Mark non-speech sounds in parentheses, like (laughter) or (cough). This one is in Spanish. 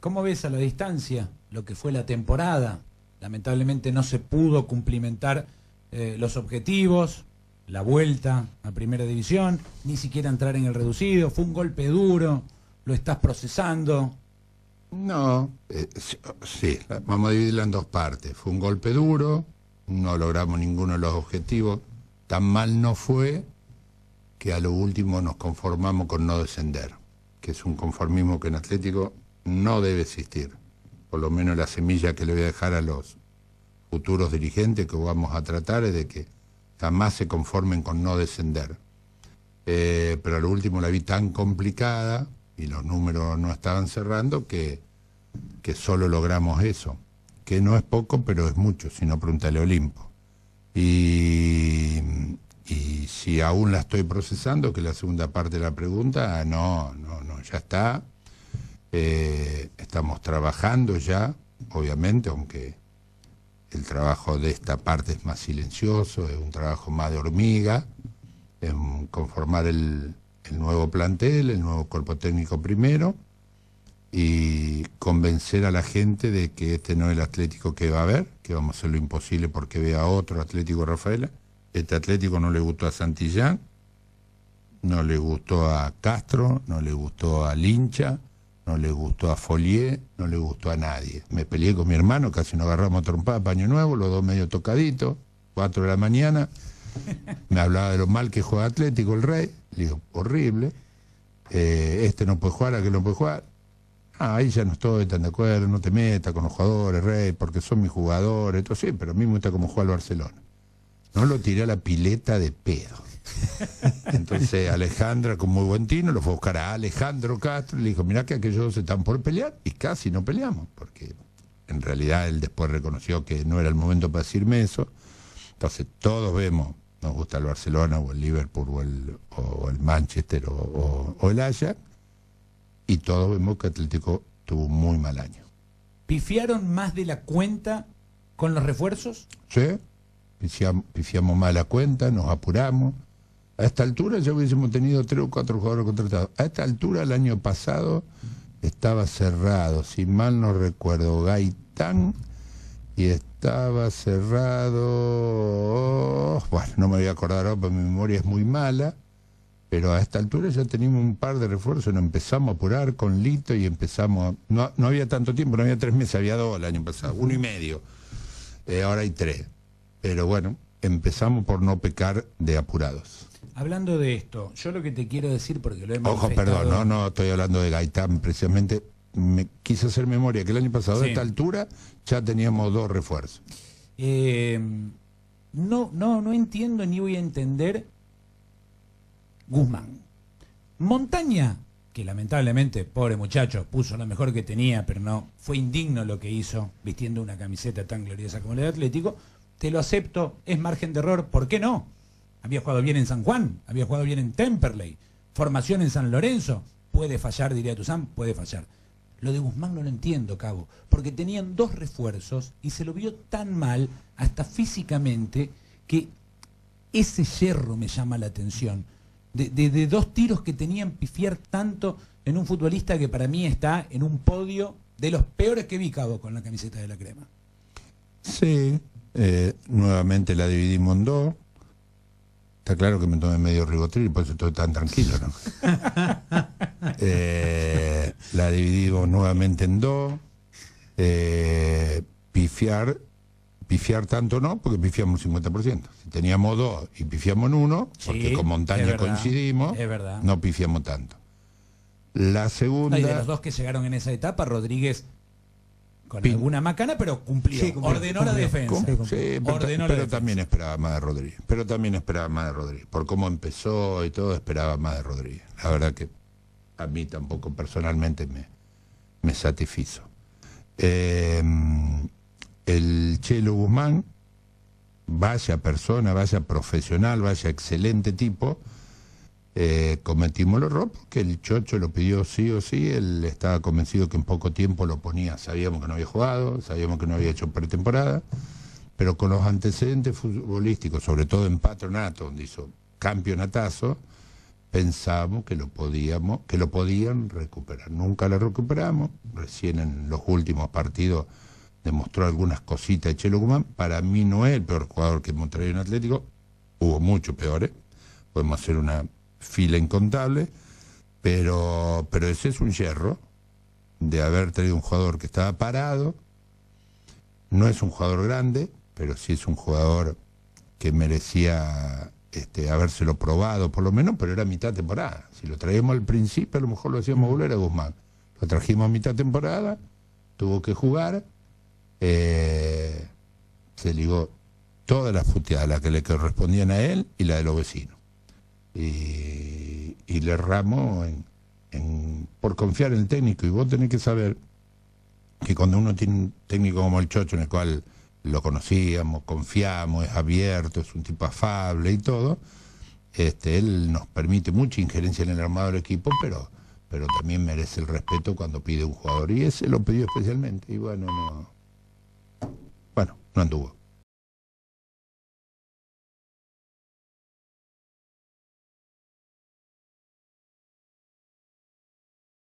¿Cómo ves a la distancia lo que fue la temporada? Lamentablemente no se pudo cumplimentar eh, los objetivos, la vuelta a primera división, ni siquiera entrar en el reducido, fue un golpe duro, lo estás procesando. No, eh, sí, vamos a dividirla en dos partes. Fue un golpe duro, no logramos ninguno de los objetivos, tan mal no fue que a lo último nos conformamos con no descender, que es un conformismo que en Atlético no debe existir, por lo menos la semilla que le voy a dejar a los futuros dirigentes que vamos a tratar es de que jamás se conformen con no descender. Eh, pero pero lo último la vi tan complicada y los números no estaban cerrando que, que solo logramos eso, que no es poco, pero es mucho, si no pregúntale Olimpo. Y, y si aún la estoy procesando, que la segunda parte de la pregunta, ah, no, no, no, ya está, eh, estamos trabajando ya, obviamente, aunque el trabajo de esta parte es más silencioso, es un trabajo más de hormiga, en conformar el, nuevo plantel, el nuevo cuerpo técnico primero, y convencer a la gente de que este no es el Atlético que va a haber que vamos a hacer lo imposible porque vea otro Atlético Rafaela. Este Atlético no le gustó a Santillán, no le gustó a Castro, no le gustó a Lincha, no le gustó a Folie, no le gustó a nadie. Me peleé con mi hermano, casi nos agarramos trompada, paño nuevo, los dos medio tocaditos, cuatro de la mañana. (laughs) Me hablaba de lo mal que juega Atlético el Rey, le digo, horrible. Eh, este no puede jugar, aquel no puede jugar. Ah, ahí ya no estoy tan de acuerdo, no te metas con los jugadores, Rey, porque son mis jugadores, todo sí, pero a mí me gusta como juega el Barcelona. No lo tiré a la pileta de pedo. (laughs) Entonces Alejandra, con muy buen tino, lo fue a buscar a Alejandro Castro y le dijo, mirá que aquellos dos están por pelear y casi no peleamos, porque en realidad él después reconoció que no era el momento para decirme eso. Entonces todos vemos, nos gusta el Barcelona o el Liverpool o el, Manchester o, el Ajax, y todos vemos que Atlético tuvo un muy mal año. ¿Pifiaron más de la cuenta con los refuerzos? Sí pifiamos, mala cuenta, nos apuramos. A esta altura ya hubiésemos tenido tres o cuatro jugadores contratados. A esta altura, el año pasado, estaba cerrado, si mal no recuerdo, Gaitán y estaba cerrado. Bueno, no me voy a acordar ahora, pero mi memoria es muy mala. Pero a esta altura ya teníamos un par de refuerzos, nos empezamos a apurar con Lito y empezamos. No, había tanto tiempo, no había tres meses, había dos el año pasado, uno y medio. Eh, ahora hay tres pero bueno, empezamos por no pecar de apurados. Hablando de esto, yo lo que te quiero decir, porque lo he Ojo, perdón, no, no estoy hablando de Gaitán, precisamente me quise hacer memoria que el año pasado a esta altura ya teníamos dos refuerzos. Eh, no, no, no entiendo ni voy a entender Guzmán. Montaña, que lamentablemente, pobre muchacho, puso lo mejor que tenía, pero no, fue indigno lo que hizo vistiendo una camiseta tan gloriosa como la de Atlético te lo acepto, es margen de error, ¿por qué no? Había jugado bien en San Juan, había jugado bien en Temperley, formación en San Lorenzo, puede fallar, diría Tuzán, puede fallar. Lo de Guzmán no lo entiendo, Cabo, porque tenían dos refuerzos y se lo vio tan mal, hasta físicamente, que ese hierro me llama la atención. De, de, dos tiros que tenían pifiar tanto en un futbolista que para mí está en un podio de los peores que vi, Cabo, con la camiseta de la crema. Sí, eh, nuevamente la dividimos en dos. Está claro que me tomé medio ribotril y por eso estoy tan tranquilo, (laughs) eh, la dividimos nuevamente en dos. Eh, pifiar, pifiar tanto no, porque pifiamos un 50%. Si teníamos dos y pifiamos en uno, porque con montaña coincidimos, no pifiamos tanto. La segunda. de los dos que llegaron en esa etapa, Rodríguez con alguna macana, pero cumplió. ordenó la defensa. sí, pero, también esperaba más de Rodríguez. Pero también esperaba más de Rodríguez. Por cómo empezó y todo, esperaba más de Rodríguez. La verdad que a mí tampoco personalmente me, me satisfizo. Eh, el Chelo Guzmán, vaya persona, vaya profesional, vaya excelente tipo eh, cometimos el error porque el Chocho lo pidió sí o sí, él estaba convencido que en poco tiempo lo ponía, sabíamos que no había jugado, sabíamos que no había hecho pretemporada, pero con los antecedentes futbolísticos, sobre todo en Patronato, donde hizo campeonatazo, pensamos que lo podíamos, que lo podían recuperar. Nunca lo recuperamos, recién en los últimos partidos demostró algunas cositas de Chelo Guzmán. Para mí no es el peor jugador que hemos traído en Atlético, hubo muchos peores. Podemos hacer una fila incontable, pero, pero ese es un hierro de haber traído un jugador que estaba parado, no es un jugador grande, pero sí es un jugador que merecía este, habérselo probado, por lo menos, pero era mitad temporada. Si lo traíamos al principio, a lo mejor lo hacíamos mm. volver a Guzmán. Lo trajimos a mitad temporada, tuvo que jugar, eh, se ligó todas las futeadas, la que le correspondían a él y la de los vecinos y, le ramo por confiar en el técnico. Y vos tenés que saber que cuando uno tiene un técnico como el Chocho, en el cual lo conocíamos, confiamos, es abierto, es un tipo afable y todo, este, él nos permite mucha injerencia en el armado del equipo, pero, pero también merece el respeto cuando pide un jugador. Y ese lo pidió especialmente. Y bueno, no. Bueno, no anduvo.